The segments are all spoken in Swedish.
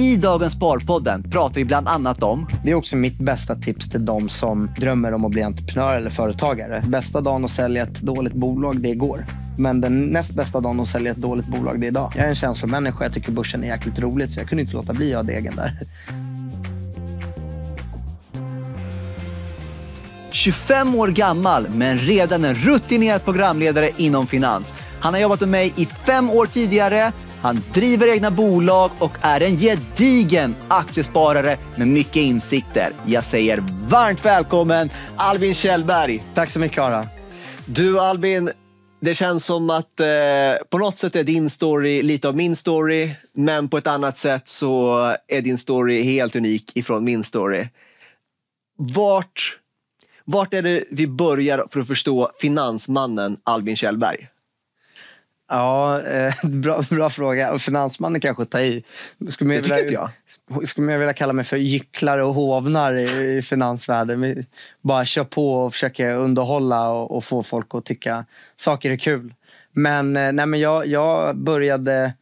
I dagens Sparpodden pratar vi bland annat om... Det är också mitt bästa tips till de som drömmer om att bli entreprenör eller företagare. Bästa dagen att sälja ett dåligt bolag, det är igår. Men den näst bästa dagen att sälja ett dåligt bolag, det är idag. Jag är en känslomänniska, jag tycker börsen är jäkligt roligt så jag kunde inte låta bli att ha degen där. 25 år gammal, men redan en rutinerad programledare inom finans. Han har jobbat med mig i fem år tidigare han driver egna bolag och är en gedigen aktiesparare med mycket insikter. Jag säger varmt välkommen Albin Kjellberg. Tack så mycket Ara. Du Albin, det känns som att eh, på något sätt är din story lite av min story, men på ett annat sätt så är din story helt unik ifrån min story. Vart, vart är det vi börjar för att förstå finansmannen Albin Kjellberg? Ja, eh, bra, bra fråga. Finansmannen kanske tar i. Skulle det tycker jag. Skulle man vilja kalla mig för gycklare och hovnar i, i finansvärlden. Vi bara kör på och försöker underhålla och, och, få folk att tycka saker är kul. Men, eh, nej, men jag, jag började...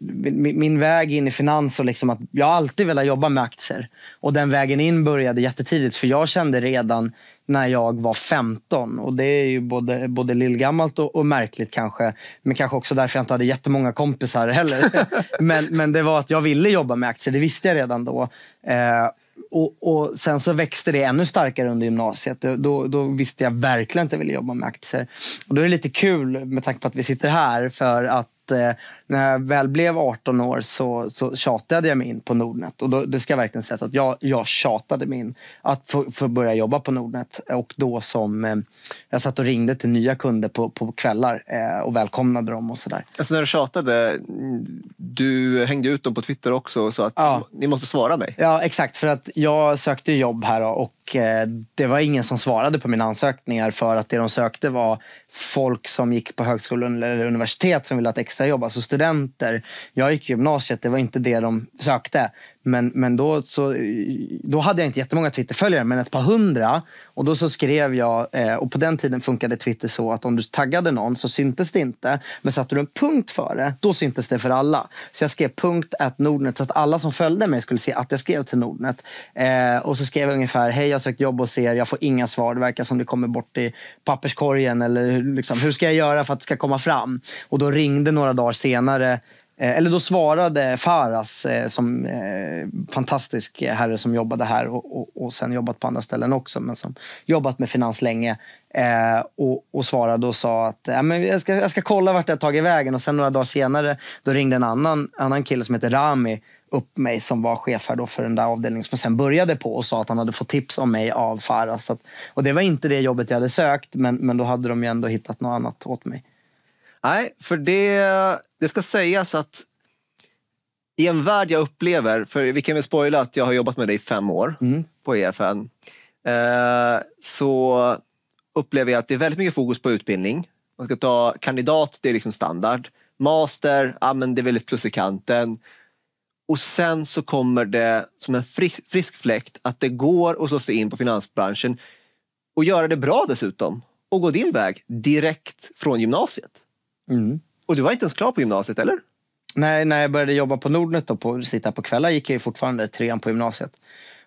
Min, min, väg in i finans och liksom att jag alltid velat jobba med aktier. Och den vägen in började jättetidigt för jag kände redan när jag var 15. Och Det är ju både, både lillgammalt och, och märkligt kanske. Men kanske också därför jag inte hade jättemånga kompisar heller. men, men det var att jag ville jobba med aktier, det visste jag redan då. Eh, och, och, Sen så växte det ännu starkare under gymnasiet. Då, då visste jag verkligen att jag ville jobba med aktier. Och Då är det lite kul med tanke på att vi sitter här för att eh, när jag väl blev 18 år så, så tjatade jag mig in på Nordnet. Och då, det ska verkligen sägas att jag, jag tjatade mig in att få, börja jobba på Nordnet. Och då som eh, jag satt och ringde till nya kunder på, på kvällar eh, och välkomnade dem och sådär. Alltså när du tjatade, du hängde ut dem på Twitter också och sa att ja. ni måste svara mig. Ja, exakt. För att jag sökte jobb här och eh, det var ingen som svarade på mina ansökningar för att det de sökte var folk som gick på högskolan eller universitet som ville ha ett extrajobb, alltså studenter. Jag gick gymnasiet, det var inte det de sökte. Men, men då, så, då hade jag inte jättemånga Twitterföljare, men ett par hundra. Och då så skrev jag, eh, och på den tiden funkade Twitter så att om du taggade någon så syntes det inte. Men satte du en punkt före, då syntes det för alla. Så jag skrev punkt at Nordnet så att alla som följde mig skulle se att jag skrev till Nordnet. Eh, och så skrev jag ungefär, hej jag har sökt jobb hos er, jag får inga svar. Det verkar som det kommer bort i papperskorgen. Eller liksom, hur ska jag göra för att det ska komma fram? Och då ringde några dagar senare Eh, eller då svarade Faras, eh, som eh, fantastisk herre som jobbade här och, och, och, sen jobbat på andra ställen också, men som jobbat med finans länge. och, och svarade och sa att ja, men jag, ska, jag ska kolla vart jag tagit vägen. Och sen några dagar senare då ringde en annan, annan kille som heter Rami upp mig som var chef här då för den där avdelningen som sen började på och sa att han hade fått tips om mig av Faras. och det var inte det jobbet jag hade sökt, men, men då hade de ju ändå hittat något annat åt mig. Nej, för det, det ska sägas att i en värld jag upplever, för vi kan väl spoila att jag har jobbat med dig i fem år mm. på EFN, eh, så upplever jag att det är väldigt mycket fokus på utbildning. Man ska ta kandidat, det är liksom standard. Master, ja, men det är väldigt plus i kanten. Och sen så kommer det som en frisk, frisk fläkt att det går att slå sig in på finansbranschen och göra det bra dessutom och gå din väg direkt från gymnasiet. Mm. Och du var inte ens klar på gymnasiet, eller? Nej, när jag började jobba på Nordnet och på, sitta på kvällar gick jag fortfarande trean på gymnasiet.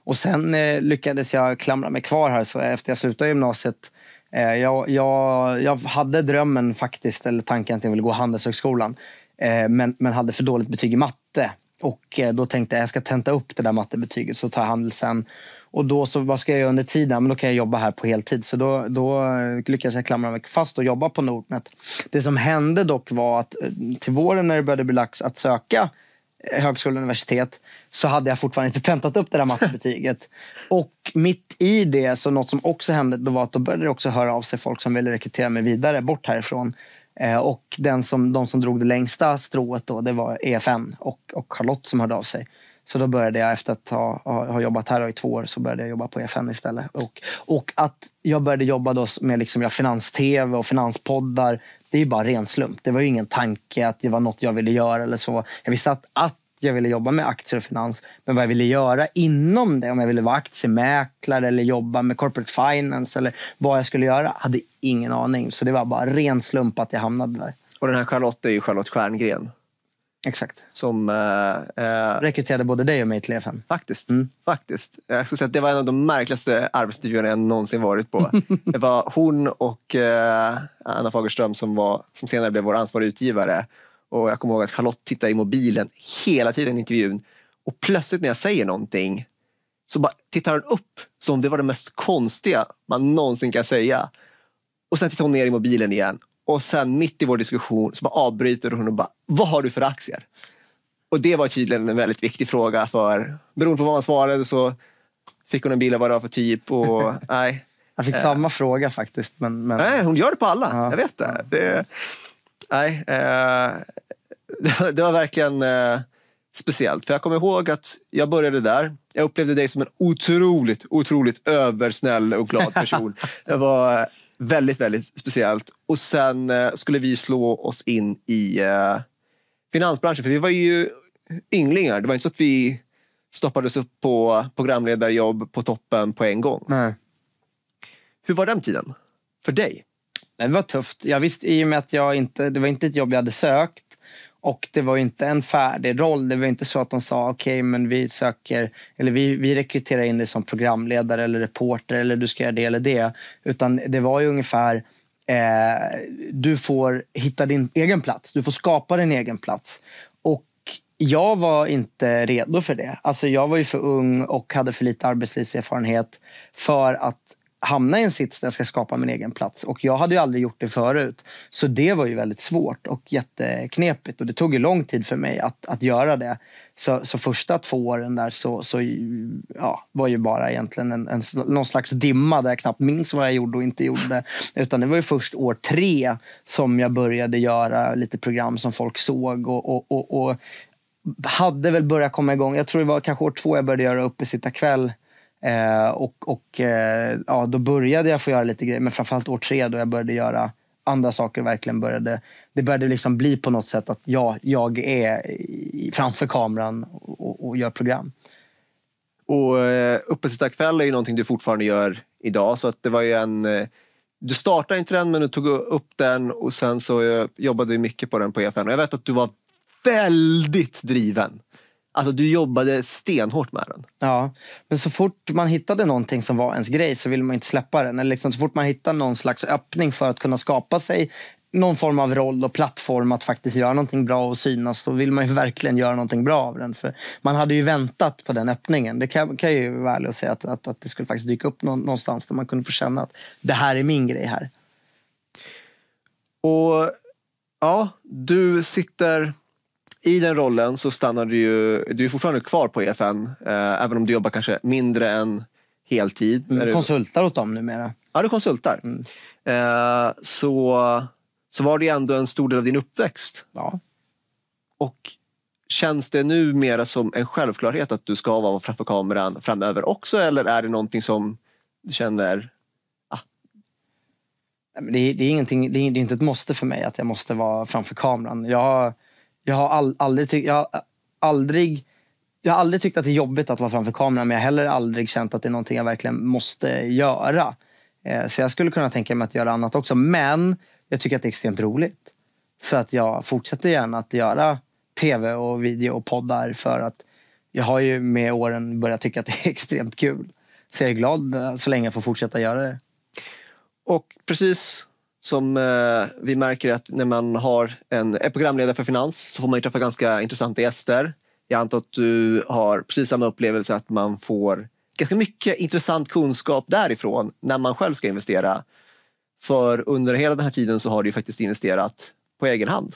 Och sen eh, lyckades jag klamra mig kvar här så efter jag slutade gymnasiet. Eh, jag, jag, jag hade drömmen faktiskt, eller tanken att jag ville gå Handelshögskolan. Eh, men, men hade för dåligt betyg i matte. Och eh, då tänkte jag, jag ska tenta upp det där mattebetyget så tar jag handel och då så, vad ska jag göra under tiden? Men då kan jag jobba här på heltid. Så då, då eh, lyckades jag klamra mig fast och jobba på Nordnet. Det som hände dock var att eh, till våren när det började bli lax att söka eh, högskola och universitet så hade jag fortfarande inte tentat upp det där mattebetyget. och mitt i det, så något som också hände, då var att då började det också höra av sig folk som ville rekrytera mig vidare bort härifrån. Eh, och den som, de som drog det längsta strået då, det var EFN och, och Charlotte som hörde av sig. Så då började jag, efter att ha, ha jobbat här i två år, så började jag jobba på EFN istället. Och, och att jag började jobba då med liksom, ja, finans-tv och finanspoddar, det är ju bara ren slump. Det var ingen tanke att det var något jag ville göra eller så. Jag visste att, att jag ville jobba med aktier och finans, men vad jag ville göra inom det, om jag ville vara aktiemäklare eller jobba med corporate finance eller vad jag skulle göra, hade ingen aning. Så det var bara ren slump att jag hamnade där. Och den här Charlotte är ju Charlotte Stjärngren. Exakt. Som eh, eh, rekryterade både dig och mig till EFN. Faktiskt. Mm. faktiskt. Jag skulle säga att det var en av de märkligaste arbetsgivarna jag någonsin varit på. det var hon och eh, Anna Fagerström som, var, som senare blev vår ansvariga utgivare. Och jag kommer ihåg att Charlotte tittade i mobilen hela tiden i intervjun. Och plötsligt när jag säger någonting så bara tittar hon upp som om det var det mest konstiga man någonsin kan säga. Och sen tittar hon ner i mobilen igen. Och sen mitt i vår diskussion så bara avbryter hon och bara vad har du för aktier? Och det var tydligen en väldigt viktig fråga för, beroende på vad man svarade så fick hon en bild av vad det var för typ. Och, nej. Jag fick eh. samma fråga faktiskt. Men, men... Nej, hon gör det på alla. Ja. Jag vet det. det nej, eh, det var verkligen eh, speciellt. För jag kommer ihåg att jag började där. Jag upplevde dig som en otroligt, otroligt översnäll och glad person. det var väldigt, väldigt speciellt. Och sen eh, skulle vi slå oss in i eh, finansbranschen. För vi var ju ynglingar. Det var inte så att vi stoppades upp på programledarjobb på toppen på en gång. Nej. Hur var den tiden för dig? Det var tufft. Jag visste, I och med att jag inte, det var inte ett jobb jag hade sökt och det var inte en färdig roll. Det var inte så att de sa okej, okay, men vi söker eller vi, vi rekryterar in dig som programledare eller reporter eller du ska göra det eller det. Utan det var ju ungefär Eh, du får hitta din egen plats. Du får skapa din egen plats. Och jag var inte redo för det. Alltså jag var ju för ung och hade för lite arbetslivserfarenhet för att hamna i en sits där jag ska skapa min egen plats. Och jag hade ju aldrig gjort det förut. Så det var ju väldigt svårt och jätteknepigt. Och det tog ju lång tid för mig att, att göra det. Så, så första två åren där så, så ja, var ju bara egentligen en, en, någon slags dimma där jag knappt minns vad jag gjorde och inte gjorde. Utan det var ju först år tre som jag började göra lite program som folk såg. och, och, och, och hade väl börjat komma igång. Jag tror det var kanske år två jag började göra uppe sitta kväll Eh, och och eh, ja, då började jag få göra lite grejer, men framförallt år tre då jag började göra andra saker verkligen började, det började liksom bli på något sätt att ja, jag är framför kameran och, och gör program. Och eh, Uppesittarkväll är ju någonting du fortfarande gör idag. Så att det var ju en, eh, du startade en trend, men du tog upp den och sen så eh, jobbade vi mycket på den på EFN. Och jag vet att du var väldigt driven Alltså du jobbade stenhårt med den. Ja, men så fort man hittade någonting som var ens grej så ville man inte släppa den. Eller liksom, så fort man hittade någon slags öppning för att kunna skapa sig någon form av roll och plattform att faktiskt göra någonting bra och synas, då vill man ju verkligen göra någonting bra av den. För man hade ju väntat på den öppningen. Det kan, kan jag ju vara ärlig och säga att, att, att det skulle faktiskt dyka upp någonstans där man kunde få känna att det här är min grej här. Och ja, du sitter i den rollen så stannar du ju, du är fortfarande kvar på EFN, eh, även om du jobbar kanske mindre än heltid. Mm, du konsultar åt dem numera. Ja, du konsultar. Mm. Eh, så, så var det ändå en stor del av din uppväxt. Ja. Och känns det numera som en självklarhet att du ska vara framför kameran framöver också? Eller är det någonting som du känner ah. det är, det, är ingenting, det är inte ett måste för mig att jag måste vara framför kameran. Jag, jag har, all, aldrig, tyck, jag aldrig jag har aldrig tyckt att det är jobbigt att vara framför kameran men jag har heller aldrig känt att det är någonting jag verkligen måste göra. Eh, så jag skulle kunna tänka mig att göra annat också. Men jag tycker att det är extremt roligt. Så att jag fortsätter gärna att göra tv och video och poddar för att jag har ju med åren börjat tycka att det är extremt kul. Så jag är glad eh, så länge jag får fortsätta göra det. Och precis som eh, vi märker att när man har en, är programledare för finans så får man träffa ganska intressanta gäster. Jag antar att du har precis samma upplevelse att man får ganska mycket intressant kunskap därifrån när man själv ska investera. För under hela den här tiden så har du faktiskt investerat på egen hand.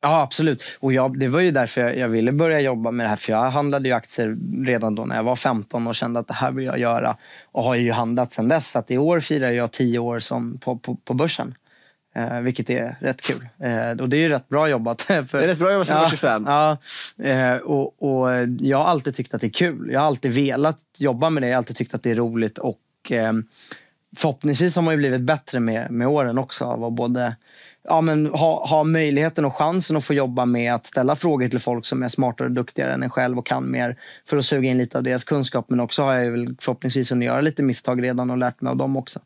Ja, absolut. Och jag, det var ju därför jag, ville börja jobba med det här. För jag handlade ju aktier redan då när jag var 15 och kände att det här vill jag göra. Och har ju handlat sen dess. Så att i år firar jag tio år som på, på, på börsen. Eh, vilket är rätt kul. Eh, och det är ju rätt bra jobbat. För, det är rätt bra jobbat som ja, 25. Ja, eh, och, och jag har alltid tyckt att det är kul. Jag har alltid velat jobba med det. Jag har alltid tyckt att det är roligt. Och eh, förhoppningsvis har man ju blivit bättre med, med åren också. Av både ja, men, ha, ha möjligheten och chansen att få jobba med att ställa frågor till folk som är smartare och duktigare än en själv och kan mer för att suga in lite av deras kunskap. Men också har jag väl förhoppningsvis hunnit göra lite misstag redan och lärt mig av dem också.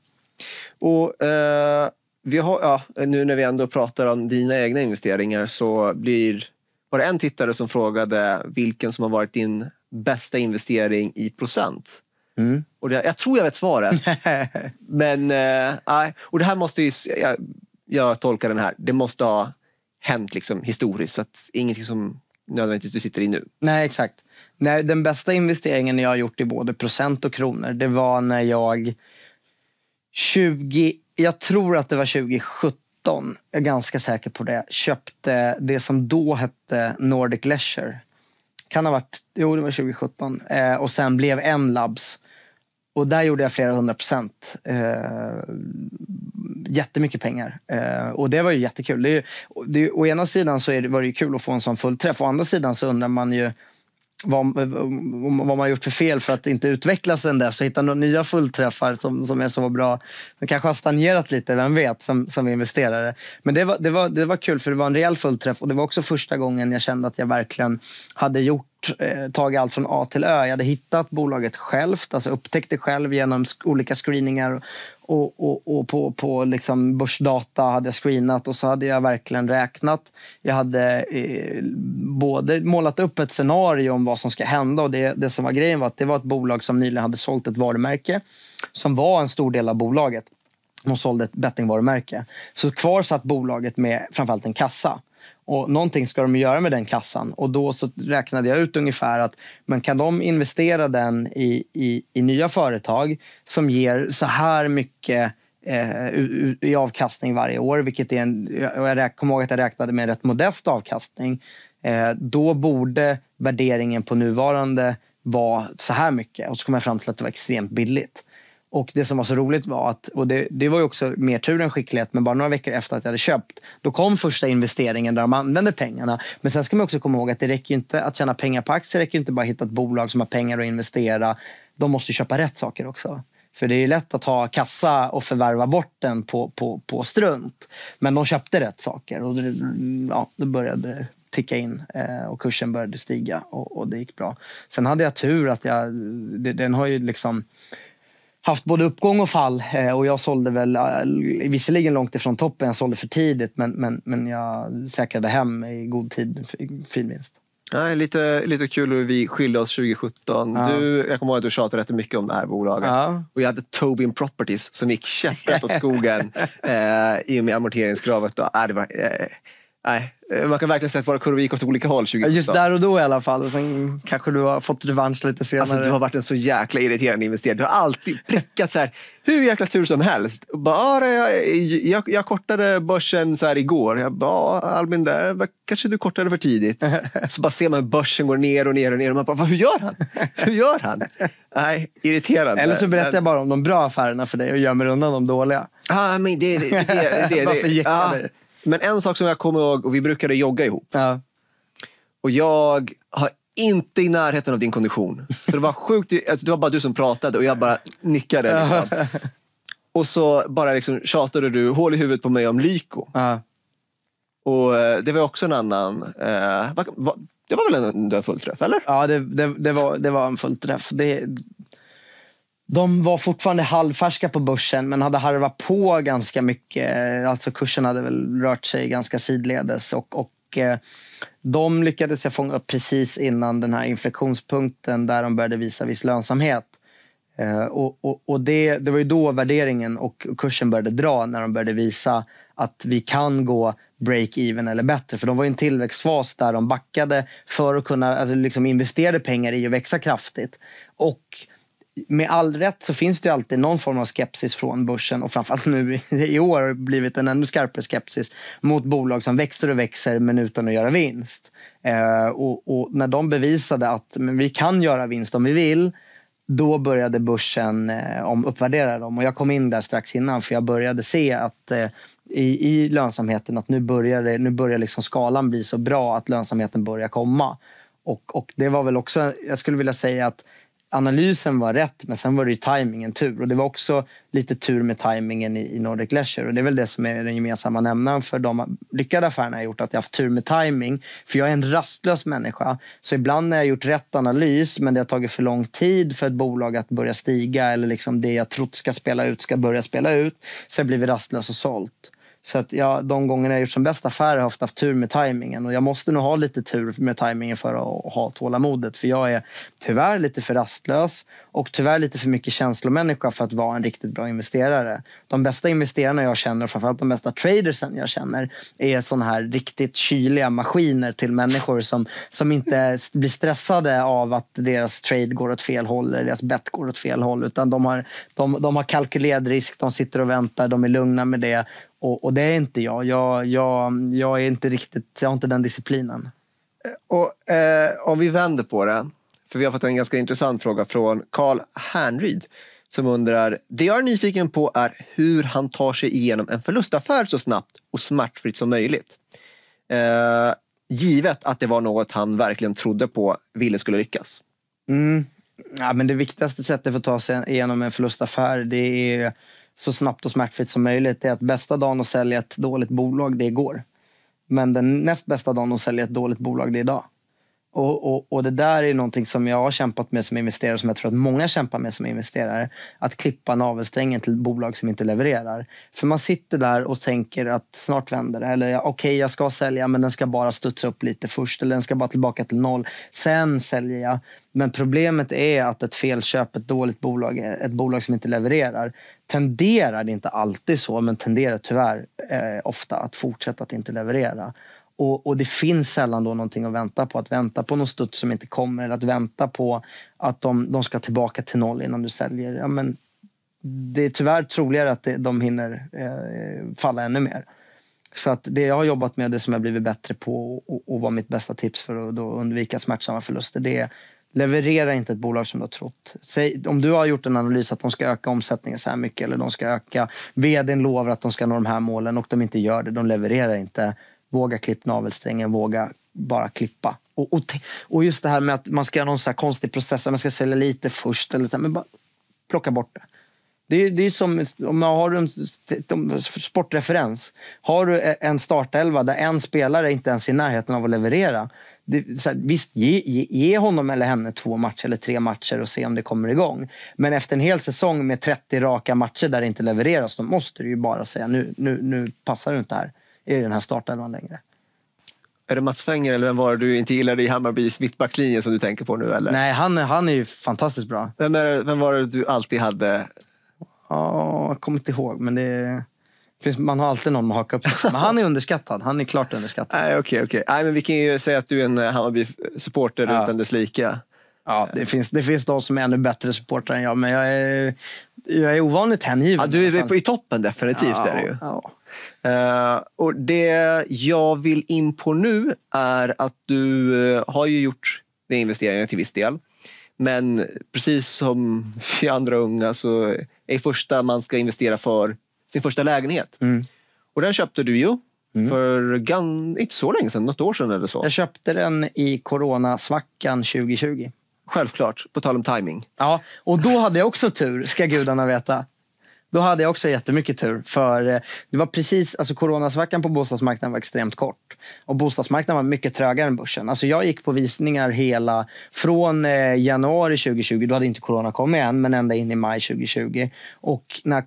Och eh, vi har, ja, Nu när vi ändå pratar om dina egna investeringar så blir, var det en tittare som frågade vilken som har varit din bästa investering i procent. Mm. Och det, jag tror jag vet svaret. Men, eh, och det här måste ju, jag, jag tolkar den här. Det måste ha hänt liksom historiskt. Så att ingenting som nödvändigtvis du sitter i nu. Nej, exakt. Nej, den bästa investeringen jag har gjort i både procent och kronor, det var när jag 20, jag tror att det var 2017, jag är ganska säker på det, köpte det som då hette Nordic Leisure. Kan ha varit, jo det var 2017. Eh, och sen blev N-labs och där gjorde jag flera hundra procent. Eh, jättemycket pengar. Eh, och det var ju jättekul. Det är ju, det är, å ena sidan så är det, var det kul att få en sån fullträff. Å andra sidan så undrar man ju vad, vad man gjort för fel för att inte utvecklas sen dess och hitta några nya fullträffar som, som är så bra. De kanske har stagnerat lite, vem vet, som, som investerare. Men det var, det, var, det var kul för det var en rejäl fullträff och det var också första gången jag kände att jag verkligen hade gjort eh, tagit allt från A till Ö. Jag hade hittat bolaget självt, alltså upptäckt det själv genom olika screeningar och, och, och på, på liksom börsdata hade jag screenat och så hade jag verkligen räknat. Jag hade eh, både målat upp ett scenario om vad som ska hända och det, det som var grejen var att det var ett bolag som nyligen hade sålt ett varumärke som var en stor del av bolaget. De sålde ett bettingvarumärke. Så kvar satt bolaget med framförallt en kassa. Och någonting ska de göra med den kassan. Och då så räknade jag ut ungefär att men kan de investera den i, i, i nya företag som ger så här mycket eh, i avkastning varje år, vilket är en, jag kommer ihåg att jag räknade med en rätt modest avkastning, eh, då borde värderingen på nuvarande vara så här mycket. Och så kom jag fram till att det var extremt billigt. Och det som var så roligt var att, och det, det var ju också mer tur än skicklighet, men bara några veckor efter att jag hade köpt, då kom första investeringen där de använder pengarna. Men sen ska man också komma ihåg att det räcker inte att tjäna pengar på aktier, det räcker inte bara att hitta ett bolag som har pengar att investera. De måste köpa rätt saker också. För det är lätt att ha kassa och förvärva bort den på, på, på strunt. Men de köpte rätt saker och ja, då började det ticka in eh, och kursen började stiga och, och, det gick bra. Sen hade jag tur att jag, den har ju liksom haft både uppgång och fall. Eh, och jag sålde väl, eh, visserligen långt ifrån toppen, jag sålde för tidigt men, men, men jag säkrade hem i god tid, fin vinst. Nej, lite, lite kul hur vi skilde oss 2017. Ja. Du, jag kommer ihåg att du tjatade rätt mycket om det här bolaget. Ja. Och jag hade Tobin Properties som gick käpprätt åt skogen eh, i och med amorteringskravet. Då. Äh, det var, eh, Nej, eh, man kan verkligen se att våra kurvor gick åt olika håll 20 Just där och då i alla fall. Sen kanske du har fått revansch lite senare. Alltså, du har varit en så jäkla irriterande investerare. Du har alltid prickat så här, hur jäkla tur som helst. Bara jag, jag, jag kortade börsen så här igår. Jag bara, Albin, där kanske du kortade för tidigt. Så bara ser man hur börsen går ner och ner och ner. Och man bara, hur gör han? Hur gör han? Nej, irriterande. Eller så berättar jag bara om de bra affärerna för dig och gömmer undan de dåliga. Ja, men det, det, det, det, det, det, det, det, det, det, men en sak som jag kommer ihåg, och vi brukade jogga ihop. Ja. Och jag har inte i närheten av din kondition. Så det var sjukt, alltså, det var bara du som pratade och jag bara nickade. Liksom. Och så bara liksom tjatade du hål i huvudet på mig om Lyko. Ja. Och eh, det var också en annan... Eh, det var väl en, en fullträff, eller? Ja, det, det, det, var, det var en fullträff. Det, de var fortfarande halvfärska på börsen men hade harvat på ganska mycket. Alltså kursen hade väl rört sig ganska sidledes. Och, och eh, de lyckades jag fånga upp precis innan den här inflektionspunkten där de började visa viss lönsamhet. Eh, och, och, och det, det var ju då värderingen och kursen började dra när de började visa att vi kan gå break-even eller bättre. För de var i en tillväxtfas där de backade för att kunna, alltså liksom investerade pengar i att växa kraftigt. Och med all rätt så finns det ju alltid någon form av skepsis från börsen och framförallt nu i år har det blivit en ännu skarpare skepsis mot bolag som växer och växer men utan att göra vinst. Eh, och, och, när de bevisade att men vi kan göra vinst om vi vill då började börsen eh, uppvärdera dem. Och jag kom in där strax innan för jag började se att eh, i, i lönsamheten att nu börjar, det, nu börjar liksom skalan bli så bra att lönsamheten börjar komma. Och, och det var väl också, jag skulle vilja säga att analysen var rätt, men sen var det ju tajmingen tur. Och det var också lite tur med tajmingen i, Nordic Leisure. Och det är väl det som är den gemensamma nämnaren för de lyckade affärerna jag gjort, att jag haft tur med timing. För jag är en rastlös människa. Så ibland när jag gjort rätt analys, men det har tagit för lång tid för ett bolag att börja stiga eller liksom det jag trott ska spela ut ska börja spela ut, så jag blivit rastlös och sålt. Så att jag, de gångerna jag gjort som bäst affärer har jag haft, haft tur med tajmingen. Och jag måste nog ha lite tur med tajmingen för att ha tålamodet. För jag är tyvärr lite för rastlös och tyvärr lite för mycket känslomänniska för att vara en riktigt bra investerare. De bästa investerarna jag känner, och framförallt de bästa tradersen jag känner, är sådana här riktigt kyliga maskiner till människor som, som inte blir stressade av att deras trade går åt fel håll eller deras bet går åt fel håll. Utan de har, de, de har kalkylerad risk, de sitter och väntar, de är lugna med det och, och, det är inte jag. Jag, jag. jag är inte riktigt, jag har inte den disciplinen. Eh, och eh, Om vi vänder på det, för vi har fått en ganska intressant fråga från Carl Hernryd som undrar, det jag är nyfiken på är hur han tar sig igenom en förlustaffär så snabbt och smärtfritt som möjligt. Eh, givet att det var något han verkligen trodde på ville skulle lyckas. Mm. Ja, men det viktigaste sättet för att ta sig igenom en förlustaffär det är så snabbt och smärtfritt som möjligt är att bästa dagen att sälja ett dåligt bolag, det är igår. Men den näst bästa dagen att sälja ett dåligt bolag, det är idag. Och, och, och, det där är någonting som jag har kämpat med som investerare, som jag tror att många kämpar med som investerare. Att klippa navelsträngen till bolag som inte levererar. För man sitter där och tänker att snart vänder det. Eller okej, okay, jag ska sälja, men den ska bara studsa upp lite först. Eller den ska bara tillbaka till noll. Sen säljer jag. Men problemet är att ett felköp, ett dåligt bolag, ett bolag som inte levererar tenderar, det är inte alltid så, men tenderar tyvärr eh, ofta att fortsätta att inte leverera. Och, och, det finns sällan då någonting att vänta på. Att vänta på någon studs som inte kommer eller att vänta på att de, de ska tillbaka till noll innan du säljer. Ja, men det är tyvärr troligare att de hinner eh, falla ännu mer. Så att det jag har jobbat med, det som jag blivit bättre på och, och var mitt bästa tips för att undvika smärtsamma förluster, det är leverera inte ett bolag som du har trott. Säg, om du har gjort en analys att de ska öka omsättningen så här mycket eller de ska öka, vdn lovar att de ska nå de här målen och de inte gör det, de levererar inte Våga klipp navelsträngen, våga bara klippa. Och, och, och just det här med att man ska göra någon så konstig process, man ska sälja lite först, eller så här, men bara plocka bort det. Det är, det är som om man har en sportreferens. Har du e- en startelva där en spelare inte ens är i närheten av att leverera. Det, här, visst, ge, ge, ge, honom eller henne två matcher eller tre matcher och se om det kommer igång. Men efter en hel säsong med 30 raka matcher där det inte levereras, då måste du ju bara säga nu, nu, nu passar du inte här i den här startelvan längre. Är det Mats Fenger eller vem var det du inte gillade i Hammarbys mittbacklinje som du tänker på nu? Eller? Nej, han, han är ju fantastiskt bra. Vem, är, vem var det du alltid hade? Ja, jag kommer inte ihåg, men det finns, man har alltid någon att haka upp sig Men han är underskattad. Han är klart underskattad. Nej, okej, okej. Nej, men vi kan ju säga att du är en eh, Hammarby-supporter ja. utan dess lika. Ja, eh. det finns, det finns de som är ännu bättre supportrar än jag, men jag är, jag är ovanligt hängiven. Ja, du är i toppen definitivt. Ja, är det ju. Ja. Uh, och det jag vill in på nu är att du eh, har ju gjort dina investeringar till viss del. Men precis som vi andra unga så är det första man ska investera för sin första lägenhet. Mm. Och den köpte du ju Mm. För gan, inte så länge sedan, något år sedan eller så. Jag köpte den i coronasvackan 2020. Självklart, på tal om timing. Ja, och då hade jag också tur, ska gudarna veta. Då hade jag också jättemycket tur. För eh, det var precis, alltså coronasvackan på bostadsmarknaden var extremt kort. Och bostadsmarknaden var mycket trögare än börsen. Alltså jag gick på visningar hela, från eh, januari 2020, då hade inte corona kommit än, men ända in i maj 2020. Och när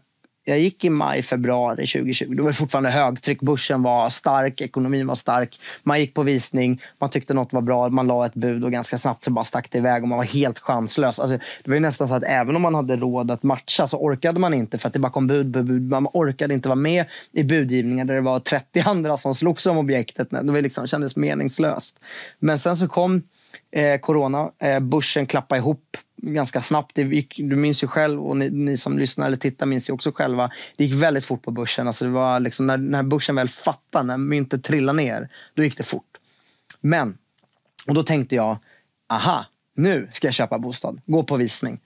jag gick i maj, februari 2020. Då var det fortfarande högtryck. Börsen var stark, ekonomin var stark. Man gick på visning, man tyckte nåt var bra, man la ett bud och ganska snabbt så bara stack det iväg och man var helt chanslös. Alltså, det var nästan så att även om man hade råd att matcha så orkade man inte för att det bara kom bud, bud, bud. Man orkade inte vara med i budgivningar där det var 30 andra som slogs om objektet. Det var liksom, kändes meningslöst. Men sen så kom eh, corona. Eh, börsen klappade ihop ganska snabbt. Gick, du minns ju själv, och ni, ni, som lyssnar eller tittar minns ju också själva. Det gick väldigt fort på börsen. Alltså det var liksom, när, när börsen väl fattade, när myntet trillade ner, då gick det fort. Men, och då tänkte jag, aha, nu ska jag köpa bostad. Gå på visning.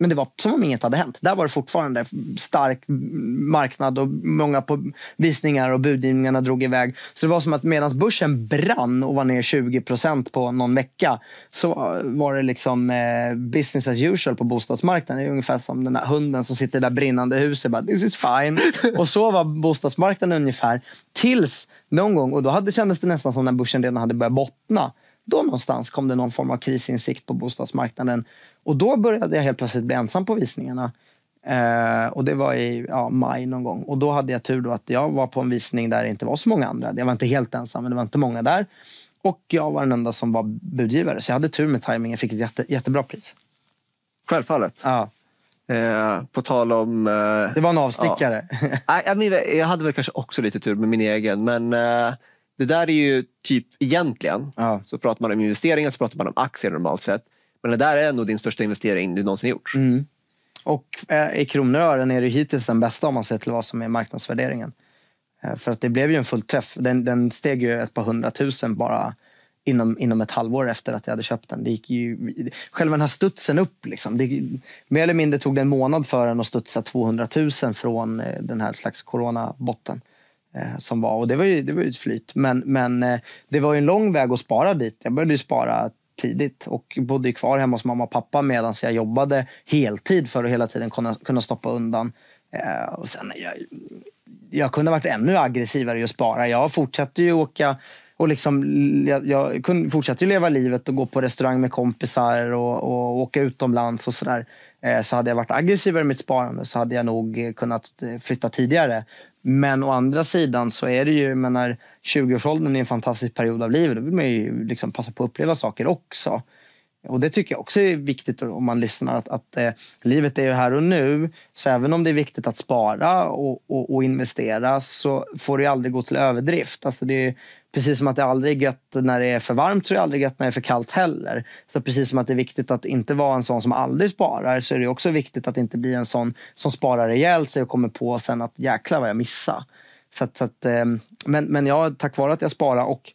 Men det var som om inget hade hänt. Där var det fortfarande stark marknad och många på visningar och budgivningarna drog iväg. Så det var som att medan börsen brann och var ner 20 procent på någon vecka så var det liksom eh, business as usual på bostadsmarknaden. Det är ungefär som den där hunden som sitter i det där brinnande huset. Bara, This is fine. och så var bostadsmarknaden ungefär. Tills någon gång, och då hade, kändes det nästan som när börsen redan hade börjat bottna då någonstans kom det någon form av krisinsikt på bostadsmarknaden och då började jag helt plötsligt bli ensam på visningarna. Eh, och det var i ja, maj någon gång. Och då hade jag tur då att jag var på en visning där det inte var så många andra. Jag var inte helt ensam, men det var inte många där. Och jag var den enda som var budgivare. Så jag hade tur med tajmingen och fick ett jätte, jättebra pris. Självfallet. Ja. Eh, på tal om... Eh, det var en avstickare. Ja. jag hade väl kanske också lite tur med min egen, men eh, det där är ju typ egentligen, ja. så pratar man om investeringar så pratar man om aktier normalt sett. Men det där är nog din största investering du någonsin gjort. Mm. Och eh, i kronor och ören är det hittills den bästa om man ser till vad som är marknadsvärderingen. Eh, för att det blev ju en full träff. Den, den steg ju ett par hundratusen bara inom, inom ett halvår efter att jag hade köpt den. Det gick ju, själva den här studsen upp. Liksom, det, mer eller mindre tog det en månad för den att studsa 200 000 från eh, den här slags coronabotten. som var, och det var ju, ett flyt. Men, men det var en lång väg att spara dit. Jag började spara tidigt och bodde kvar hemma hos mamma och pappa medan jag jobbade heltid för att hela tiden kunna, kunna stoppa undan. Eh, och sen, jag, jag kunde ha varit ännu aggressivare just bara. Jag fortsatte ju åka och liksom, jag, jag kunde, fortsatte ju leva livet och gå på restaurang med kompisar och, och åka utomlands och sådär. Eh, så hade jag varit aggressivare i mitt sparande så hade jag nog kunnat eh, flytta tidigare. Men å andra sidan så är det ju, menar, 20-årsåldern är en fantastisk period av livet. Då vill man ju liksom passa på att uppleva saker också. Och Det tycker jag också är viktigt om man lyssnar. Att, att eh, Livet är ju här och nu. Så även om det är viktigt att spara och, och, och investera så får det aldrig gå till överdrift. Alltså det är, Precis som att det aldrig är gött när det är för varmt så är det aldrig gött när det är för kallt heller. Så precis som att det är viktigt att inte vara en sån som aldrig sparar så är det också viktigt att inte bli en sån som sparar rejält sig och kommer på sen att jäklar vad jag missade. Så att, så att, eh, men men jag, tack vare att jag sparar och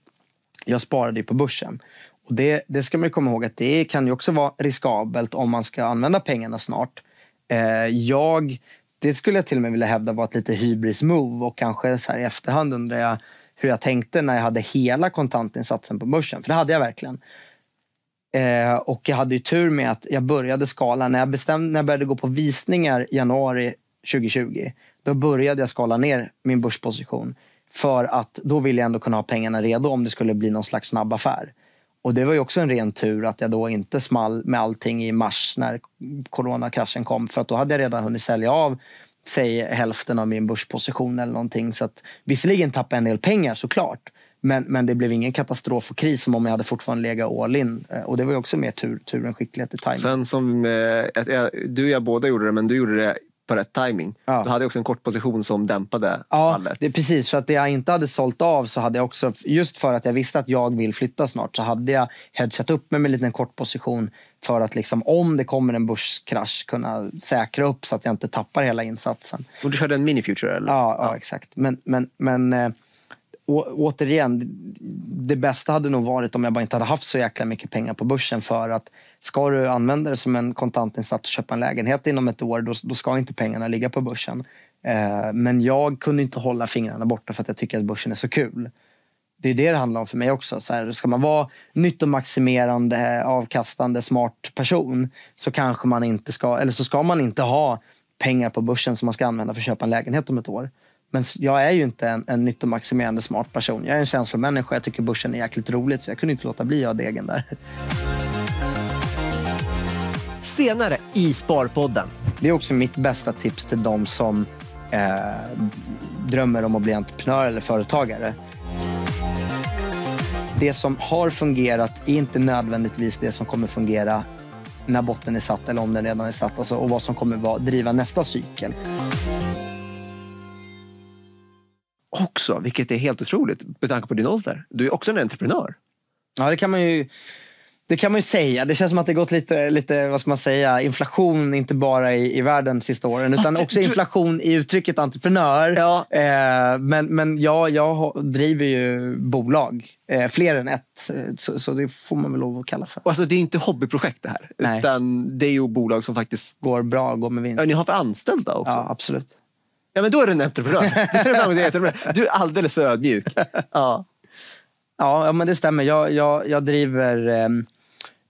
jag sparade ju på börsen. Och det, det ska man komma ihåg att det kan ju också vara riskabelt om man ska använda pengarna snart. Eh, jag, det skulle jag till och med vilja hävda var ett lite hybris move och kanske så här i efterhand undrar jag hur jag tänkte när jag hade hela kontantinsatsen på börsen. För det hade jag verkligen. Eh, och jag hade ju tur med att jag började skala. När jag, bestämde, när jag började gå på visningar januari 2020, då började jag skala ner min börsposition. För att då ville jag ändå kunna ha pengarna redo om det skulle bli någon slags snabb affär. Och det var ju också en ren tur att jag då inte small med allting i mars när coronakraschen kom. För att då hade jag redan hunnit sälja av säg hälften av min börsposition eller någonting. Så att, visserligen tappade jag en del pengar såklart. Men, men det blev ingen katastrof och kris som om jag hade fortfarande legat all in. Eh, och det var också mer tur, tur än skicklighet i tajming. Sen som, eh, du och jag båda gjorde det, men du gjorde det på rätt timing. Ja. Du hade också en kort position som dämpade ja, fallet. Det, precis, för att det jag inte hade sålt av så hade jag också, just för att jag visste att jag vill flytta snart, så hade jag hedgat upp mig med en liten kort position för att liksom, om det kommer en börskrasch kunna säkra upp så att jag inte tappar hela insatsen. Och du körde en mini-future? Eller? Ja, ja, ja, exakt. Men, men, men eh, å, återigen, det bästa hade nog varit om jag bara inte hade haft så jäkla mycket pengar på börsen för att ska du använda det som en kontantinsats och köpa en lägenhet inom ett år, då, då ska inte pengarna ligga på börsen. Eh, men jag kunde inte hålla fingrarna borta för att jag tycker att börsen är så kul det är det det handlar om för mig också. Så här, ska man vara nyttomaximerande, avkastande, smart person så kanske man inte ska, eller så ska man inte ha pengar på börsen som man ska använda för att köpa en lägenhet om ett år. Men jag är ju inte en, en nyttomaximerande smart person. Jag är en känslomänniska. Jag tycker börsen är jäkligt roligt så jag kunde inte låta bli att ha degen där. Senare i Sparpodden. Det är också mitt bästa tips till de som eh, drömmer om att bli entreprenör eller företagare det som har fungerat är inte nödvändigtvis det som kommer fungera när botten är satt eller om den redan är satt alltså, och vad som kommer vara, driva nästa cykel. Också, vilket är helt otroligt med tanke på din ålder, du är också en entreprenör. Ja, det kan man ju det kan man ju säga. Det känns som att det gått lite, lite vad ska man säga, inflation, inte bara i, i världen sista åren, utan det, också inflation i uttrycket entreprenör. Ja. Eh, men men ja, jag driver ju bolag, eh, fler än ett, eh, så, så, det får man väl lov att kalla för. Och alltså, det är inte hobbyprojekt det här, Nej. utan det är ju bolag som faktiskt går bra, går med vinst. Ja, ni har för anställda också? Ja, absolut. Ja, men då är du en entreprenör. du är alldeles för ödmjuk. Ja. Ja, men det stämmer. Jag, jag, jag driver ehm,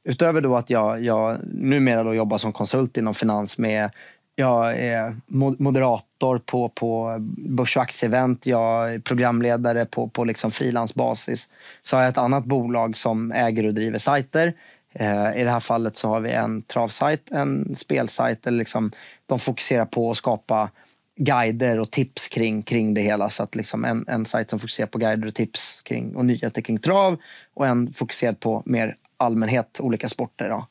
utöver då att jag, jag numera då jobbar som konsult inom finans med jag är moderator på, på börs och aktieevent. Jag är programledare på, på liksom frilansbasis. Så har jag ett annat bolag som äger och driver sajter. Eh, I det här fallet så har vi en travsajt, en spelsajt. Eller liksom, de fokuserar på att skapa guider och tips kring, kring det hela. Så att liksom en, en sajt som fokuserar på guider och tips kring, och nyheter kring trav och en fokuserad på mer allmänhet, olika sporter. Då.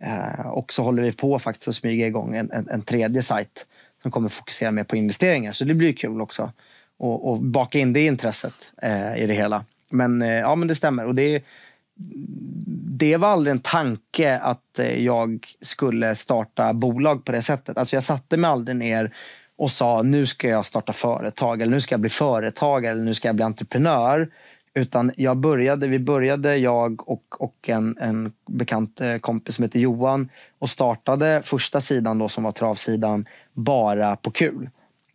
Eh, och så håller vi på faktiskt att smyga igång en, en, en tredje sajt som kommer fokusera mer på investeringar. Så det blir kul också. Och, och baka in det intresset eh, i det hela. Men eh, ja, men det stämmer. Och det, det var aldrig en tanke att eh, jag skulle starta bolag på det sättet. Alltså jag satte mig aldrig ner och sa nu ska jag starta företag eller nu ska jag bli företagare eller nu ska jag bli entreprenör. Utan jag började, vi började, jag och, och en, en bekant eh, kompis som heter Johan och startade första sidan då som var travsidan bara på kul.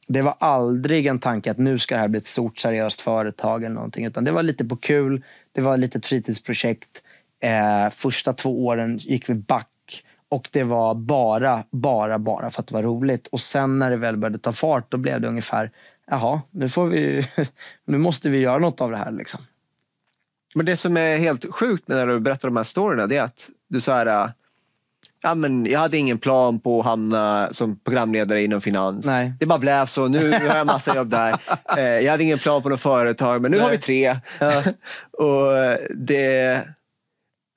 Det var aldrig en tanke att nu ska det här bli ett stort seriöst företag eller någonting. Utan det var lite på kul, det var lite ett fritidsprojekt. Eh, första två åren gick vi back och det var bara, bara, bara för att det var roligt. Och sen när det väl började ta fart, då blev det ungefär, jaha, nu, får vi, nu måste vi göra något av det här. Liksom. Men det som är helt sjukt när du berättar de här storyna, det är att du så här, äh, ja, men jag hade ingen plan på att hamna som programledare inom finans. Nej. Det bara blev så. Nu, har jag massa jobb där. Eh, jag hade ingen plan på något företag, men nu Nej. har vi tre. Ja. och eh, det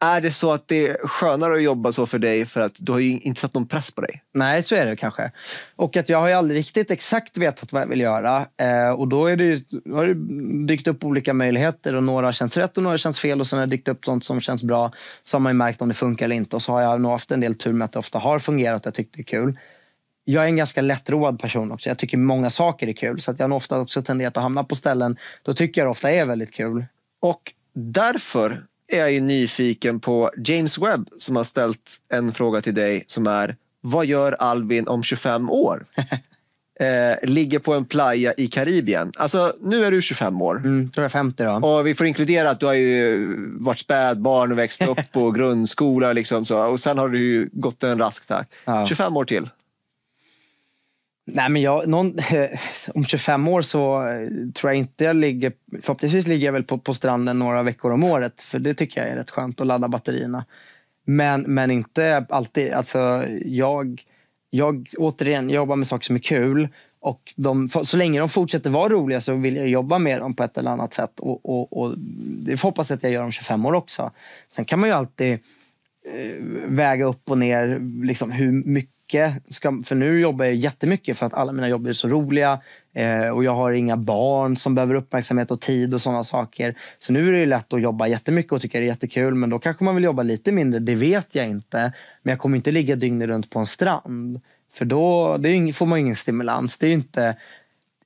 är det så att det är skönare att jobba så för dig för att du har ju inte satt någon press på dig? Nej, så är det kanske. Och att jag har aldrig riktigt exakt vetat vad jag vill göra. Eh, och då, är det ju, då har det dykt upp olika möjligheter och några har känts rätt och några har känts fel. Och sen har det dykt upp sånt som känns bra. Så har man märkt om det funkar eller inte. Och så har jag nog haft en del tur med att det ofta har fungerat och jag tyckte det är kul. Jag är en ganska lättroad person också. Jag tycker många saker är kul. Så att jag har ofta också tenderat att hamna på ställen då tycker jag det ofta är väldigt kul. Och därför är jag ju nyfiken på James Webb som har ställt en fråga till dig som är Vad gör Albin om 25 år? eh, ligger på en playa i Karibien. Alltså, nu är du 25 år. Mm, tror jag 50 då. Och vi får inkludera att du har ju varit spädbarn och växt upp på grundskola. Liksom så. Och sen har du gått en rask takt. Ja. 25 år till. Nej, men jag, någon, om 25 år så eh, tror jag inte jag ligger... Förhoppningsvis ligger jag väl på, på stranden några veckor om året. För det tycker jag är rätt skönt att ladda batterierna. Men, men inte alltid. Alltså, jag, jag, återigen, jobbar med saker som är kul. Och de, så länge de fortsätter vara roliga så vill jag jobba med dem på ett eller annat sätt. Och, och, och det hoppas jag att jag gör om 25 år också. Sen kan man ju alltid Eh, väga upp och ner liksom hur mycket. Ska, för nu jobbar jag jättemycket för att alla mina jobb är så roliga eh, och jag har inga barn som behöver uppmärksamhet och tid och sådana saker. Så nu är det lätt att jobba jättemycket och tycka det är jättekul men då kanske man vill jobba lite mindre. Det vet jag inte. Men jag kommer inte ligga dygnet runt på en strand. För då det ing, får man ingen stimulans. Det är inte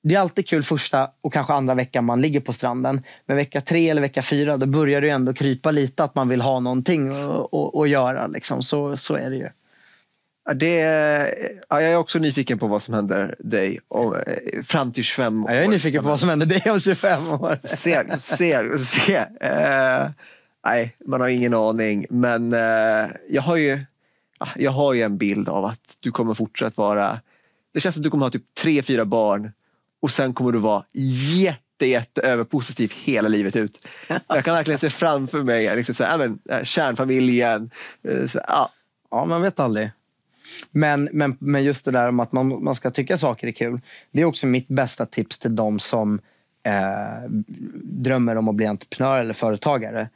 det är alltid kul första och kanske andra veckan man ligger på stranden. Men vecka tre eller vecka fyra, då börjar det ändå krypa lite att man vill ha någonting att göra. Liksom. Så, så är det ju. Det, jag är också nyfiken på vad som händer dig och, eh, fram till 25 år. jag är nyfiken på vad som händer dig om 25 år. Se, se, se. Uh, nej, man har ingen aning. Men uh, jag, har ju, jag har ju en bild av att du kommer fortsätta vara... Det känns som att du kommer ha typ tre, fyra barn och sen kommer du vara jätte, jätte överpositiv hela livet ut. Jag kan verkligen se framför mig eh, liksom så här, men, eh, kärnfamiljen. Eh, så, ja. ja, man vet aldrig. Men, men, men just det där om att man, man ska tycka saker är kul. Det är också mitt bästa tips till de som eh, drömmer om att bli entreprenör eller företagare.